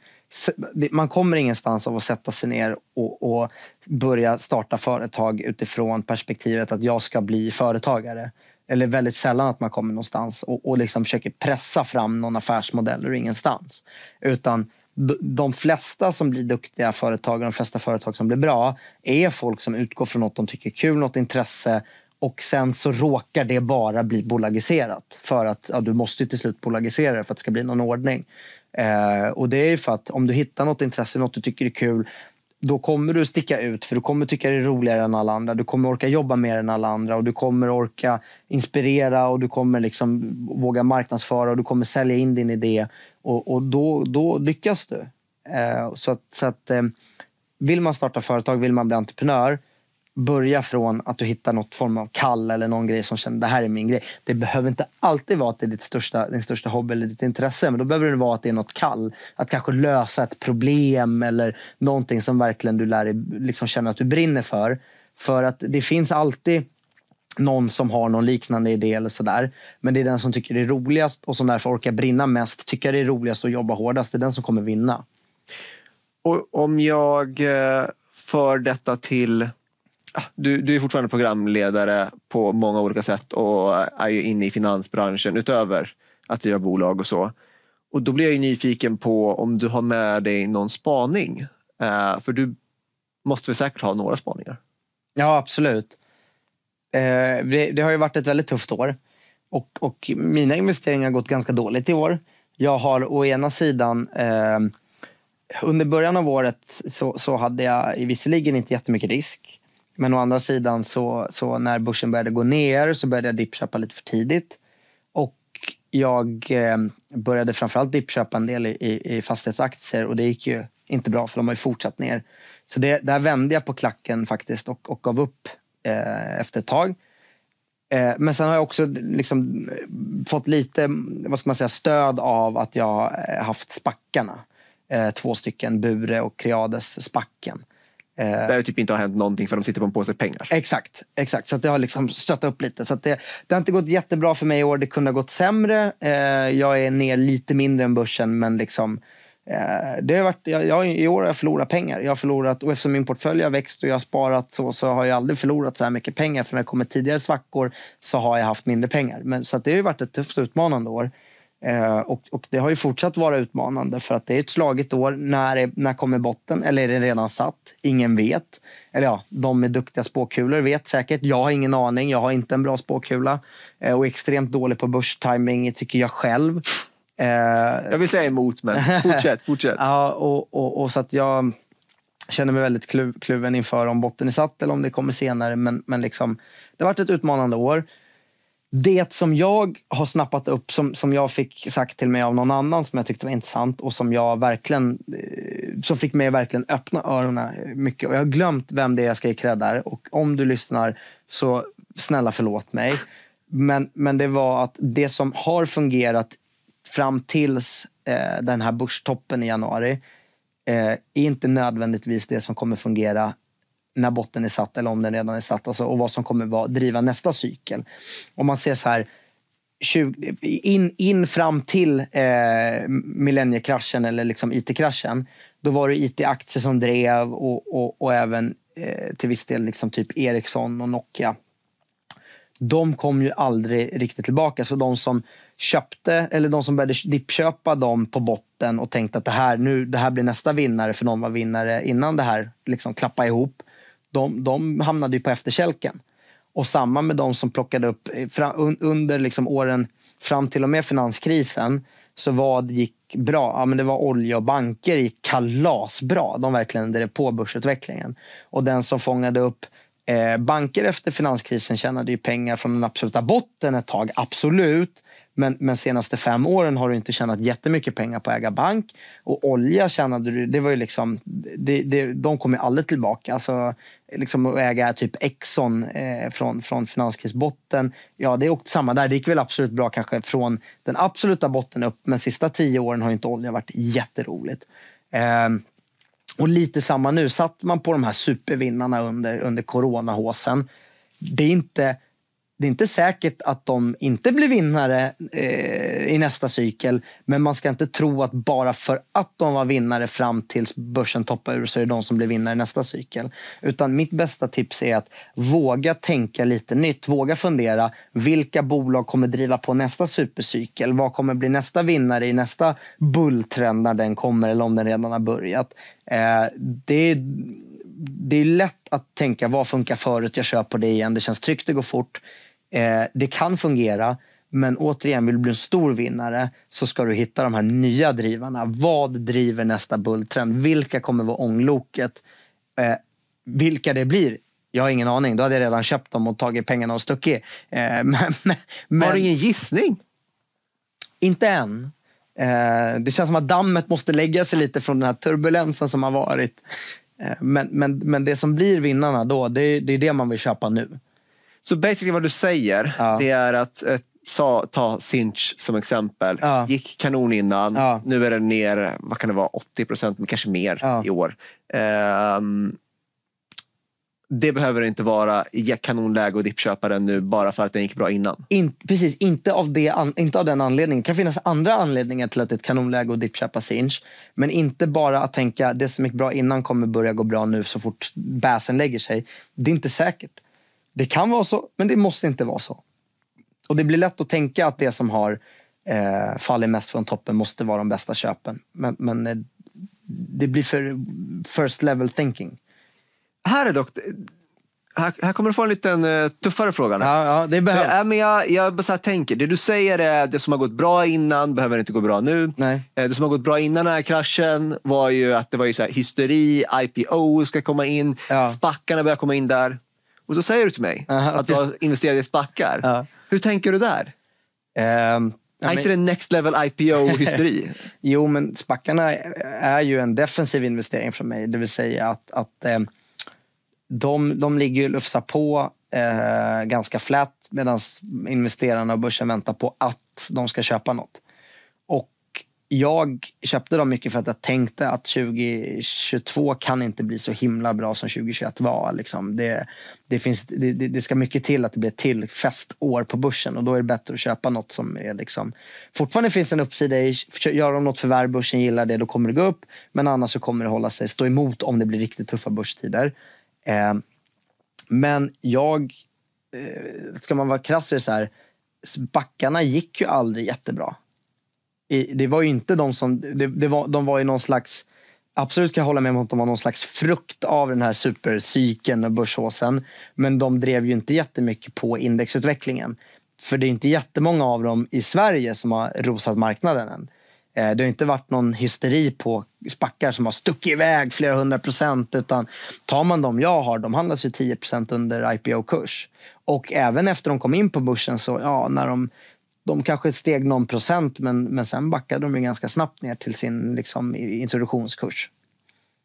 Man kommer ingenstans av att sätta sig ner och, och börja starta företag utifrån perspektivet att jag ska bli företagare eller väldigt sällan att man kommer någonstans och, och liksom försöker pressa fram någon affärsmodell ur ingenstans. Utan de flesta som blir duktiga företagare, de flesta företag som blir bra, är folk som utgår från något de tycker är kul, något intresse och sen så råkar det bara bli bolagiserat. För att ja, du måste till slut bolagisera det för att det ska bli någon ordning. Eh, och det är ju för att om du hittar något intresse, något du tycker är kul, då kommer du sticka ut för du kommer tycka det är roligare än alla andra. Du kommer orka jobba mer än alla andra och du kommer orka inspirera och du kommer liksom våga marknadsföra och du kommer sälja in din idé och, och då, då lyckas du. Eh, så att, så att eh, vill man starta företag, vill man bli entreprenör börja från att du hittar något form av kall eller någon grej som känner det här är min grej. Det behöver inte alltid vara att det är ditt största, din största hobby eller ditt intresse. Men då behöver det vara att det är något kall. Att kanske lösa ett problem eller någonting som verkligen du lär dig liksom känna att du brinner för. För att det finns alltid någon som har någon liknande idé eller sådär. Men det är den som tycker det är roligast och som därför orkar brinna mest, tycker det är roligast och jobba hårdast. Det är den som kommer vinna. Och om jag eh, för detta till Ah, du, du är fortfarande programledare på många olika sätt och är ju inne i finansbranschen utöver att driva bolag och så. Och då blir jag nyfiken på om du har med dig någon spaning. Eh, för du måste väl säkert ha några spaningar? Ja, absolut. Eh, det, det, har ju varit ett väldigt tufft år och, och, mina investeringar har gått ganska dåligt i år. Jag har å ena sidan eh, under början av året så, så hade jag visserligen inte jättemycket risk. Men å andra sidan så, så när börsen började gå ner så började jag dippköpa lite för tidigt. Och jag eh, började framförallt dippköpa en del i, i fastighetsaktier och det gick ju inte bra för de har ju fortsatt ner. Så det, där vände jag på klacken faktiskt och, och gav upp eh, efter ett tag. Eh, men sen har jag också liksom eh, fått lite vad ska man säga, stöd av att jag eh, haft spackarna. Eh, två stycken, Bure och Creades spacken. Eh, Där det typ inte har hänt någonting för de sitter på en påse pengar. Exakt, exakt. så det har liksom stöttat upp lite. Så det, det har inte gått jättebra för mig i år. Det kunde ha gått sämre. Eh, jag är ner lite mindre än börsen, men liksom, eh, det har varit, jag, jag, I år har jag förlorat pengar. Jag har förlorat, och eftersom min portfölj har växt och jag har sparat så, så har jag aldrig förlorat så här mycket pengar. För när det kommit tidigare svackor så har jag haft mindre pengar. Men, så det har varit ett tufft och utmanande år. Eh, och, och, Det har ju fortsatt vara utmanande för att det är ett slagigt år. När, när kommer botten? Eller är den redan satt? Ingen vet. Eller ja, de med duktiga spåkulor vet säkert. Jag har ingen aning. Jag har inte en bra spåkula eh, och är extremt dålig på börstiming tycker jag själv. Eh, jag vill säga emot, men fortsätt. fortsätt. ja, och, och, och, så att jag känner mig väldigt kluven inför om botten är satt eller om det kommer senare. Men, men liksom, det har varit ett utmanande år. Det som jag har snappat upp, som, som jag fick sagt till mig av någon annan som jag tyckte var intressant och som jag verkligen eh, som fick mig verkligen öppna öronen mycket. Och jag har glömt vem det är jag ska ge cred där. Och om du lyssnar, så snälla förlåt mig. Men, men det var att det som har fungerat fram tills eh, den här börstoppen i januari eh, är inte nödvändigtvis det som kommer fungera när botten är satt eller om den redan är satt alltså, och vad som kommer vara, driva nästa cykel. Om man ser så här 20, in, in fram till eh, millenniekraschen eller liksom IT-kraschen, då var det IT-aktier som drev och, och, och även eh, till viss del liksom typ Ericsson och Nokia. De kom ju aldrig riktigt tillbaka, så de som köpte eller de som började dippköpa dem på botten och tänkte att det här, nu, det här blir nästa vinnare för de var vinnare innan det här liksom klappade ihop de, de hamnade ju på efterkälken. Och samma med de som plockade upp eh, fram, under liksom åren fram till och med finanskrisen så vad gick bra? Ja, men det var olja och banker gick kalasbra. De verkligen drev på börsutvecklingen. Och den som fångade upp eh, banker efter finanskrisen tjänade ju pengar från den absoluta botten ett tag, absolut. Men, men senaste fem åren har du inte tjänat jättemycket pengar på att äga bank. Och olja tjänade du, det var ju liksom, det, det, de kommer aldrig tillbaka. Alltså, liksom att äga typ Exxon eh, från, från finanskrisbotten. Ja, det är samma där. Det gick väl absolut bra kanske från den absoluta botten upp. Men sista tio åren har inte olja varit jätteroligt. Eh, och lite samma nu. Satt man på de här supervinnarna under, under coronahåsen. Det är inte det är inte säkert att de inte blir vinnare eh, i nästa cykel, men man ska inte tro att bara för att de var vinnare fram tills börsen toppar ur så är det de som blir vinnare i nästa cykel. Utan mitt bästa tips är att våga tänka lite nytt. Våga fundera. Vilka bolag kommer driva på nästa supercykel? Vad kommer bli nästa vinnare i nästa bulltrend när den kommer eller om den redan har börjat? Eh, det det är lätt att tänka vad funkar förut, jag kör på det igen, det känns tryggt, det går fort. Eh, det kan fungera, men återigen, vill du bli en stor vinnare så ska du hitta de här nya drivarna. Vad driver nästa bulltrend? Vilka kommer vara ångloket? Eh, vilka det blir? Jag har ingen aning. Då hade jag redan köpt dem och tagit pengarna och stuckit. Eh, men, har du ingen gissning? Inte än. Eh, det känns som att dammet måste lägga sig lite från den här turbulensen som har varit. Eh, men, men, men det som blir vinnarna då, det, det är det man vill köpa nu. Så basically vad du säger, ja. det är att eh, sa, ta Sinch som exempel. Ja. Gick kanon innan. Ja. Nu är den ner, vad kan det vara, 80 procent, kanske mer ja. i år. Um, det behöver inte vara kanonläge att dippköpa den nu bara för att den gick bra innan. In, precis, inte av, det an, inte av den anledningen. Det kan finnas andra anledningar till att det är ett kanonläge att dippköpa Sinch. Men inte bara att tänka att det som gick bra innan kommer börja gå bra nu så fort basen lägger sig. Det är inte säkert. Det kan vara så, men det måste inte vara så. Och Det blir lätt att tänka att det som har eh, fallit mest från toppen måste vara de bästa köpen. Men, men eh, det blir för first level thinking. Här är dock... Här, här kommer du få en liten eh, tuffare fråga. Nu. Ja, ja, det behövs. äh, men jag, jag bara så tänker, det du säger är det som har gått bra innan behöver inte gå bra nu. Nej. det som har gått bra innan den här kraschen var ju att det var ju så här, hysteri, IPO ska komma in, ja. spackarna börjar komma in där. Och så säger du till mig uh -huh. att du har investerat i spackar. Uh -huh. Hur tänker du där? Um, är men... inte det next level IPO-hysteri? jo, men spackarna är ju en defensiv investering från mig. Det vill säga att, att um, de, de ligger och lufsar på eh, ganska flat medan investerarna och börsen väntar på att de ska köpa något jag köpte dem mycket för att jag tänkte att 2022 kan inte bli så himla bra som 2021 var. Liksom. Det, det, finns, det, det, ska mycket till att det blir ett till festår på börsen och då är det bättre att köpa något som är liksom, fortfarande finns en uppsida i. Gör de något förvärv, börsen gillar det, då kommer det gå upp. Men annars så kommer det hålla sig, stå emot om det blir riktigt tuffa börstider. Eh, men jag, eh, ska man vara krass så är här, backarna gick ju aldrig jättebra i, det var ju inte de som, det, det var, de var i någon slags, absolut kan jag hålla med om att de var någon slags frukt av den här supercykeln och börshåsen. Men de drev ju inte jättemycket på indexutvecklingen. För det är inte jättemånga av dem i Sverige som har rosat marknaden än. Eh, det har inte varit någon hysteri på spackar som har stuckit iväg flera hundra procent. Utan tar man de jag har, de handlas ju 10 procent under IPO-kurs. Och även efter de kom in på börsen så, ja, när de de kanske steg någon procent, men, men sen backade de ju ganska snabbt ner till sin liksom, introduktionskurs.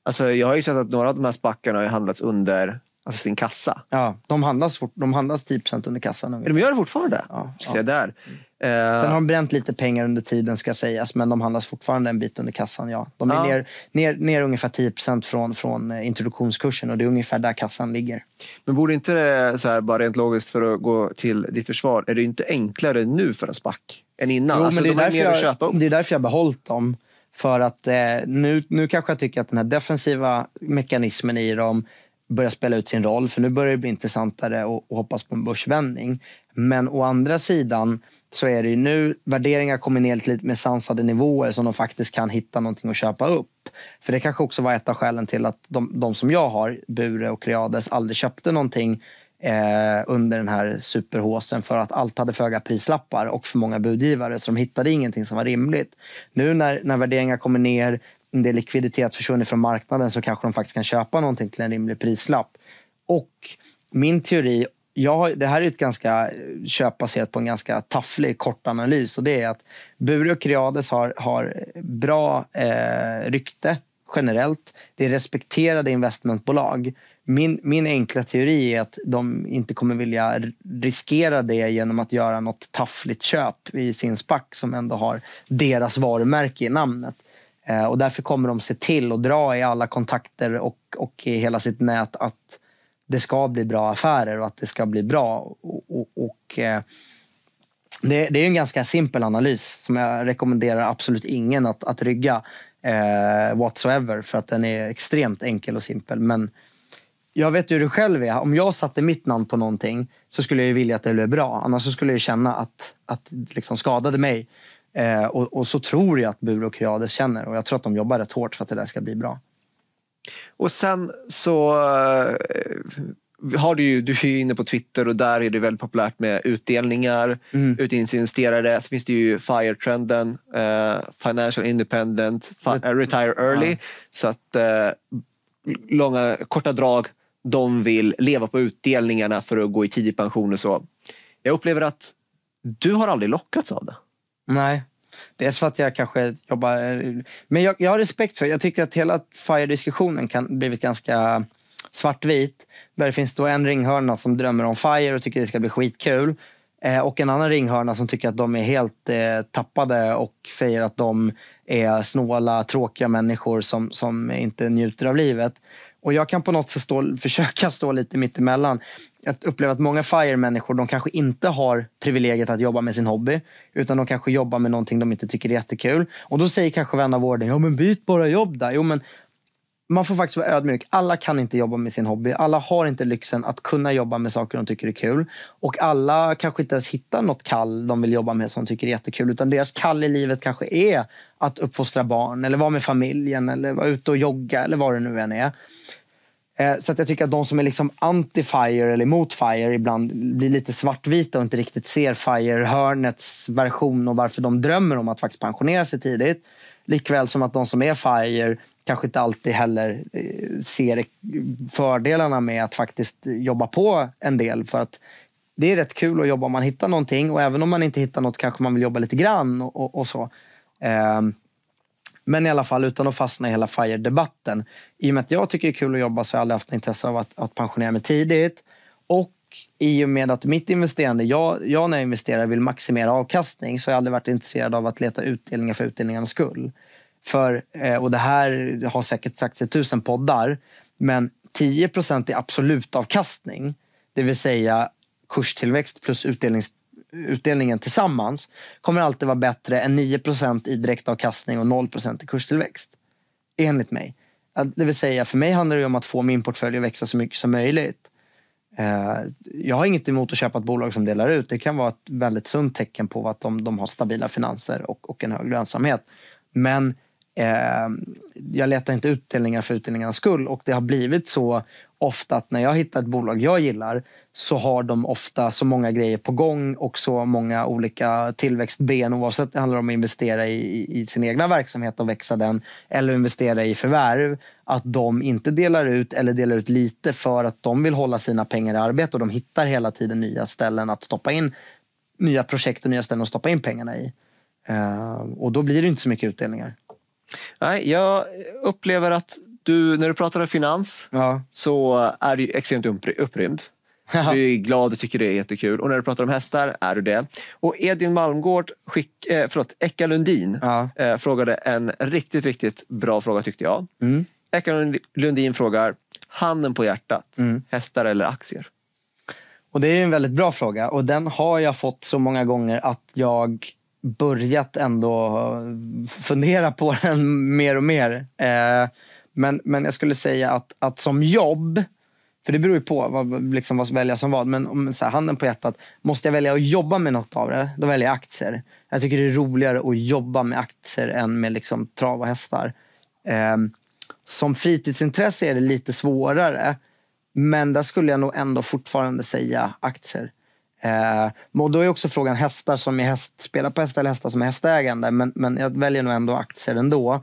Alltså, jag har ju sett att några av de här spackarna har handlats under alltså sin kassa. Ja, de handlas, fort, de handlas 10 under kassan. Ungefär. De gör det fortfarande? Ja, Se ja. där. Mm. Eh, Sen har de bränt lite pengar under tiden ska sägas, men de handlas fortfarande en bit under kassan. Ja. De är ja. Ner, ner, ner ungefär 10 från, från eh, introduktionskursen och det är ungefär där kassan ligger. Men borde inte så här, bara rent logiskt för att gå till ditt försvar, är det inte enklare nu för en spack än innan? Jo, alltså, det, är de är därför jag, det är därför jag behållit dem. För att eh, nu, nu kanske jag tycker att den här defensiva mekanismen i dem börjar spela ut sin roll. För nu börjar det bli intressantare och, hoppas på en börsvändning. Men å andra sidan så är det ju nu värderingar kommer ner lite med sansade nivåer som de faktiskt kan hitta någonting att köpa upp. För det kanske också var ett av skälen till att de, de som jag har, Bure och Creades, aldrig köpte någonting eh, under den här superhåsen för att allt hade för höga prislappar och för många budgivare så de hittade ingenting som var rimligt. Nu när, när värderingar kommer ner, en del likviditet försvunnit från marknaden så kanske de faktiskt kan köpa någonting till en rimlig prislapp. Och min teori jag, det här är ett ganska eh, köpbaserat på en ganska tafflig kort analys. Och det är att Bure och Creades har, har bra eh, rykte generellt. Det är respekterade investmentbolag. Min, min enkla teori är att de inte kommer vilja riskera det genom att göra något taffligt köp i sin SPAC som ändå har deras varumärke i namnet. Eh, och därför kommer de se till att dra i alla kontakter och, och i hela sitt nät att det ska bli bra affärer och att det ska bli bra. Och, och, och eh, det, det, är en ganska simpel analys som jag rekommenderar absolut ingen att, att rygga eh, whatsoever för att den är extremt enkel och simpel. Men jag vet ju hur det själv är. Om jag satte mitt namn på någonting så skulle jag vilja att det blev bra. Annars skulle jag känna att, att det liksom skadade mig. Eh, och, och, så tror jag att Bure och Creades känner och jag tror att de jobbar rätt hårt för att det där ska bli bra. Och sen så eh, har du ju, du är inne på Twitter och där är det väldigt populärt med utdelningar, mm. utdelningsinvesterare. Så finns det ju FIRE-trenden, eh, Financial Independent, fi eh, Retire Early. Ja. Så att eh, långa, korta drag, de vill leva på utdelningarna för att gå i tidig pension och så. Jag upplever att du har aldrig lockats av det. Nej. Dels för att jag kanske jobbar... Men jag, jag har respekt för, jag tycker att hela FIRE-diskussionen kan blivit ganska svartvit. Där det finns då en ringhörna som drömmer om FIRE och tycker det ska bli skitkul. Eh, och en annan ringhörna som tycker att de är helt eh, tappade och säger att de är snåla, tråkiga människor som, som inte njuter av livet. Och jag kan på något sätt stå, försöka stå lite mittemellan jag upplever att många FIRE-människor, de kanske inte har privilegiet att jobba med sin hobby. Utan de kanske jobbar med någonting de inte tycker är jättekul. Och då säger kanske vän av vården, ja men byt bara jobb där. Jo, men man får faktiskt vara ödmjuk. Alla kan inte jobba med sin hobby. Alla har inte lyxen att kunna jobba med saker de tycker är kul. Och alla kanske inte ens hittar något kall de vill jobba med som de tycker är jättekul. Utan deras kall i livet kanske är att uppfostra barn eller vara med familjen eller vara ute och jogga eller vad det nu än är. Eh, så att jag tycker att de som är liksom anti-FIRE eller mot FIRE ibland blir lite svartvita och inte riktigt ser FIRE-hörnets version och varför de drömmer om att faktiskt pensionera sig tidigt. Likväl som att de som är FIRE kanske inte alltid heller eh, ser fördelarna med att faktiskt jobba på en del. För att det är rätt kul att jobba om man hittar någonting och även om man inte hittar något kanske man vill jobba lite grann och, och, och så. Um, men i alla fall, utan att fastna i hela FIRE-debatten. I och med att jag tycker det är kul att jobba så har jag aldrig haft intresse av att, att pensionera mig tidigt. Och i och med att mitt investerande, jag, jag när jag investerar vill maximera avkastning så har jag aldrig varit intresserad av att leta utdelningar för utdelningarnas skull. För, eh, och det här har säkert sagts i tusen poddar, men 10 i absolut avkastning, det vill säga kurstillväxt plus utdelnings utdelningen tillsammans kommer alltid vara bättre än 9 i direktavkastning och 0 i kurstillväxt. Enligt mig. Det vill säga, för mig handlar det om att få min portfölj att växa så mycket som möjligt. Eh, jag har inget emot att köpa ett bolag som delar ut. Det kan vara ett väldigt sunt tecken på att de, de har stabila finanser och, och en hög lönsamhet. Men eh, jag letar inte utdelningar för utdelningarnas skull och det har blivit så ofta att när jag hittar ett bolag jag gillar så har de ofta så många grejer på gång och så många olika tillväxtben oavsett om det handlar om att investera i, i sin egna verksamhet och växa den eller investera i förvärv. Att de inte delar ut eller delar ut lite för att de vill hålla sina pengar i arbete och de hittar hela tiden nya ställen att stoppa in nya projekt och nya ställen att stoppa in pengarna i. Eh, och då blir det inte så mycket utdelningar. Nej, jag upplever att du, när du pratar om finans ja. så är du extremt upprymd. Du är glad och tycker det är jättekul. Och när du pratar om hästar är du det. Och Edin Malmgård, skick, eh, förlåt, Eka Lundin ja. eh, frågade en riktigt, riktigt bra fråga tyckte jag. Mm. Eka Lundin frågar, handen på hjärtat, mm. hästar eller aktier? Och Det är en väldigt bra fråga och den har jag fått så många gånger att jag börjat ändå eh, fundera på den mer och mer. Eh, men, men jag skulle säga att, att som jobb, för det beror ju på vad, liksom vad välja som vad. Men om så här, handen på hjärtat, måste jag välja att jobba med något av det, då väljer jag aktier. Jag tycker det är roligare att jobba med aktier än med liksom, trav och hästar. Eh, som fritidsintresse är det lite svårare. Men där skulle jag nog ändå fortfarande säga aktier. Eh, och då är också frågan hästar som är häst, spelar på hästar eller hästar som är hästägande. Men, men jag väljer nog ändå aktier ändå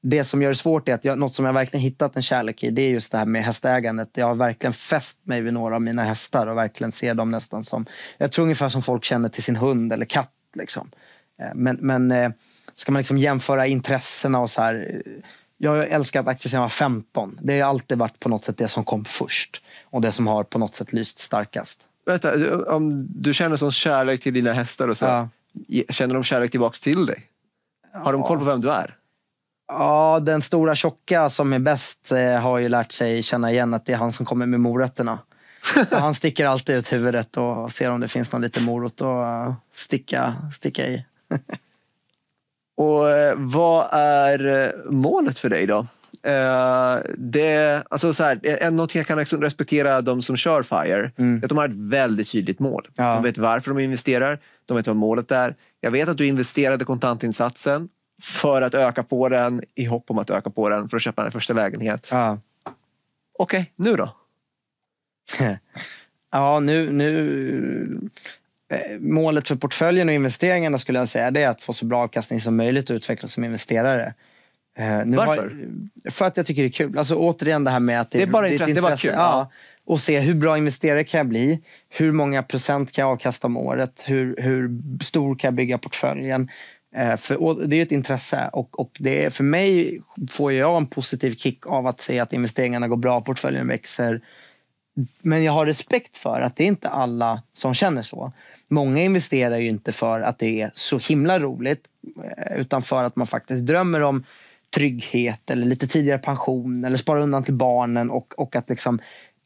det som gör det svårt är att jag, något som jag verkligen hittat en kärlek i, det är just det här med hästägandet. Jag har verkligen fäst mig vid några av mina hästar och verkligen ser dem nästan som, jag tror ungefär som folk känner till sin hund eller katt. Liksom. Eh, men, men eh, ska man liksom jämföra intressena och så här, eh, jag har älskat aktier sedan jag var 15. Det har alltid varit på något sätt det som kom först och det som har på något sätt lyst starkast. Vänta, om du känner sån kärlek till dina hästar och så, ja. känner de kärlek tillbaka till dig? Har de koll på vem du är? Ja, den stora tjocka som är bäst eh, har ju lärt sig känna igen att det är han som kommer med morötterna. Så han sticker alltid ut huvudet och ser om det finns någon liten morot att eh, sticka, sticka i. och eh, vad är eh, målet för dig då? Uh, det, alltså så här, en någonting jag kan respektera de som kör FIRE, mm. att de har ett väldigt tydligt mål. Ja. De vet varför de investerar, de vet vad målet är. Jag vet att du investerade kontantinsatsen för att öka på den i hopp om att öka på den för att köpa en första lägenhet. Ja. Okej, okay, nu då? ja, nu, nu... Eh, målet för portföljen och investeringarna skulle jag säga det är att få så bra avkastning som möjligt och utvecklas som investerare. Eh, nu Varför? Har, för att jag tycker det är kul. Alltså, återigen det här med att det, det är bara det intresse. intresse. Det är bara kul. Ja. Och se hur bra investerare kan jag bli? Hur många procent kan jag avkasta om året? Hur, hur stor kan jag bygga portföljen? Eh, för, det är ett intresse och, och det är, för mig får jag en positiv kick av att se att investeringarna går bra, portföljen växer. Men jag har respekt för att det är inte alla som känner så. Många investerar ju inte för att det är så himla roligt eh, utan för att man faktiskt drömmer om trygghet eller lite tidigare pension eller spara undan till barnen och, och att, liksom,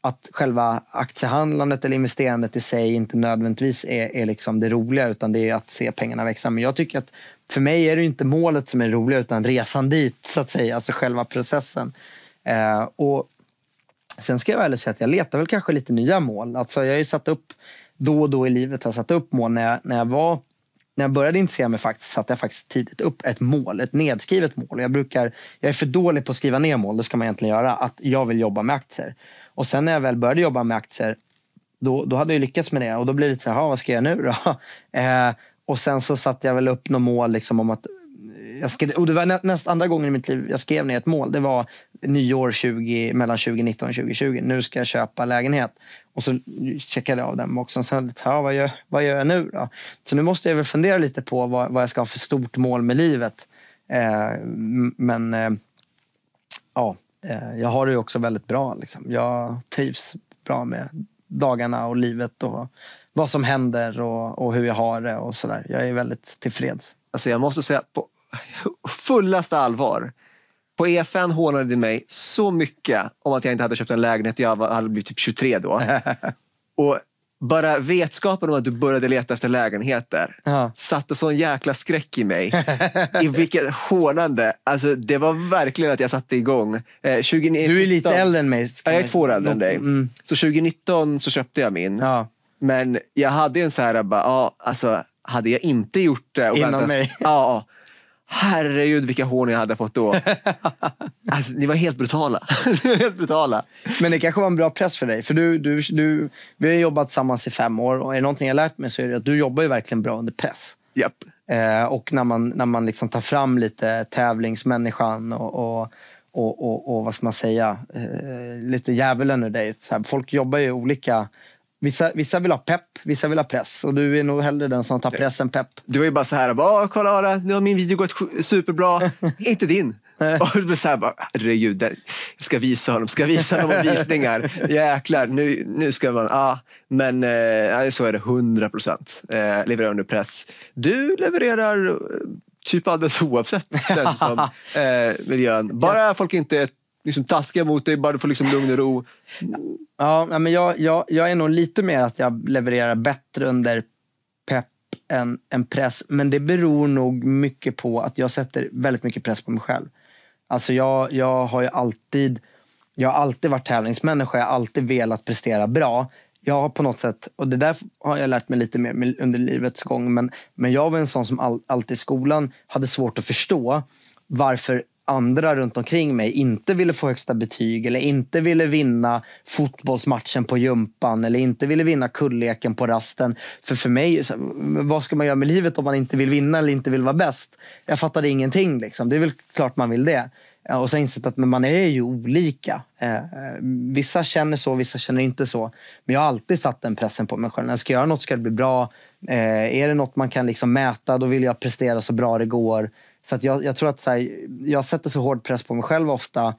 att själva aktiehandlandet eller investerandet i sig inte nödvändigtvis är, är liksom det roliga utan det är att se pengarna växa. Men jag tycker att för mig är det inte målet som är roligt utan resan dit, så att säga. Alltså själva processen. Eh, och Sen ska jag väl säga att jag letar väl kanske lite nya mål. Alltså jag har ju satt upp då och då i livet har satt upp mål. När jag, när jag, var, när jag började intressera mig faktiskt satte jag faktiskt tidigt upp ett mål, ett nedskrivet mål. Jag, brukar, jag är för dålig på att skriva ner mål, det ska man egentligen göra. Att jag vill jobba med aktier. Och sen när jag väl började jobba med aktier, då, då hade jag lyckats med det. Och då blir det lite så här, vad ska jag göra nu då? Eh, och sen så satte jag väl upp något mål liksom om att jag skrev, och det var nä, näst andra gången i mitt liv jag skrev ner ett mål. Det var nyår 20, mellan 2019 och 2020. Nu ska jag köpa lägenhet. Och så checkade jag av den boxen. Sen, ja, vad, gör, vad gör jag nu då? Så nu måste jag väl fundera lite på vad, vad jag ska ha för stort mål med livet. Eh, men eh, ja, eh, jag har det också väldigt bra. Liksom. Jag trivs bra med dagarna och livet. Och, vad som händer och, och hur jag har det och sådär. Jag är väldigt tillfreds. Alltså jag måste säga på fullaste allvar. På EFN hånade de mig så mycket om att jag inte hade köpt en lägenhet. Jag hade blivit typ 23 då. och bara vetskapen om att du började leta efter lägenheter ja. satte sån jäkla skräck i mig. I vilket hånande. Alltså, det var verkligen att jag satte igång. Eh, 2019, du är lite äldre än mig. Ja, jag är två år äldre än dig. Mm. Så 2019 så köpte jag min. Ja. Men jag hade en så här, bara, ja, alltså, hade jag inte gjort det och Innan väntat, mig? Ja, Herregud vilka hån jag hade fått då. Alltså, ni var helt brutala. helt brutala. Men det kanske var en bra press för dig. För du, du, du, vi har jobbat tillsammans i fem år och är det någonting jag lärt mig så är det att du jobbar ju verkligen bra under press. Yep. Eh, och när man, när man liksom tar fram lite tävlingsmänniskan och, och, och, och, och vad ska man säga, eh, lite djävulen ur dig. Så här, folk jobbar ju olika Vissa, vissa vill ha pepp, vissa vill ha press. Och du är nog hellre den som tar press pepp. Du var ju bara så här, bara, kolla Ara, nu har min video gått superbra, inte din. och du blir så här, bara, herregud, jag ska visa honom, ska visa honom visningar. Jäklar, nu, nu ska man, ah. Men eh, så är det, 100 procent. Eh, levererar under press. Du levererar eh, typ alldeles oavsett som, eh, miljön. Bara folk inte är liksom taskiga mot dig, bara du får liksom lugn och ro. Ja, men jag, jag, jag är nog lite mer att jag levererar bättre under pepp än, än press. Men det beror nog mycket på att jag sätter väldigt mycket press på mig själv. Alltså jag, jag har ju alltid, jag har alltid varit tävlingsmänniska, jag har alltid velat prestera bra. Jag har på något sätt, och det där har jag lärt mig lite mer under livets gång, men, men jag var en sån som all, alltid i skolan hade svårt att förstå varför andra runt omkring mig inte ville få högsta betyg eller inte ville vinna fotbollsmatchen på jumpan eller inte ville vinna kulleken på rasten. För för mig, vad ska man göra med livet om man inte vill vinna eller inte vill vara bäst? Jag fattade ingenting. Liksom. Det är väl klart man vill det. Eh, och så har jag insett att men man är ju olika. Eh, eh, vissa känner så, vissa känner inte så. Men jag har alltid satt den pressen på mig själv. När jag ska göra något ska det bli bra. är det något man kan liksom mäta, då vill jag prestera så bra det går. Så att jag, jag tror att så här, jag sätter så hård press på mig själv ofta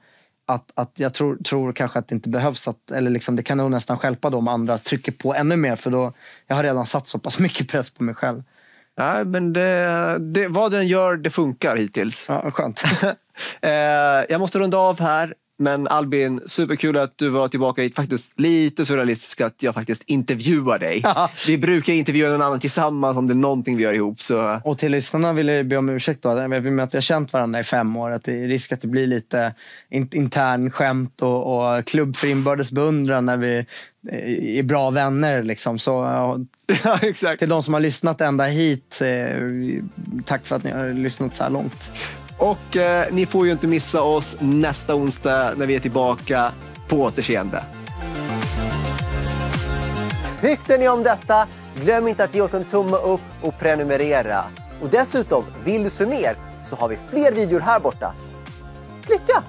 att, att jag tror, tror kanske att det inte behövs. Att, eller liksom, det kan nog nästan skälpa om andra trycker på ännu mer för då, jag har redan satt så pass mycket press på mig själv. Nej, men det, det, vad den gör, det funkar hittills. Ja, skönt. Eh, jag måste runda av här. Men Albin, superkul att du var tillbaka hit. Faktiskt lite surrealistiskt att jag faktiskt intervjuar dig. vi brukar intervjua någon annan tillsammans om det är någonting vi gör ihop. Så. Och till lyssnarna vill jag be om ursäkt då. Jag vet att vi har känt varandra i fem år. Att det är risk att det blir lite in intern skämt och, och klubb för inbördes beundran när vi eh, är bra vänner. Liksom. Så, ja, Till de som har lyssnat ända hit, eh, tack för att ni har lyssnat så här långt. Och eh, ni får ju inte missa oss nästa onsdag när vi är tillbaka. På återseende. Tyckte ni om detta? Glöm inte att ge oss en tumme upp och prenumerera. Och dessutom, vill du se mer så har vi fler videor här borta. Klicka!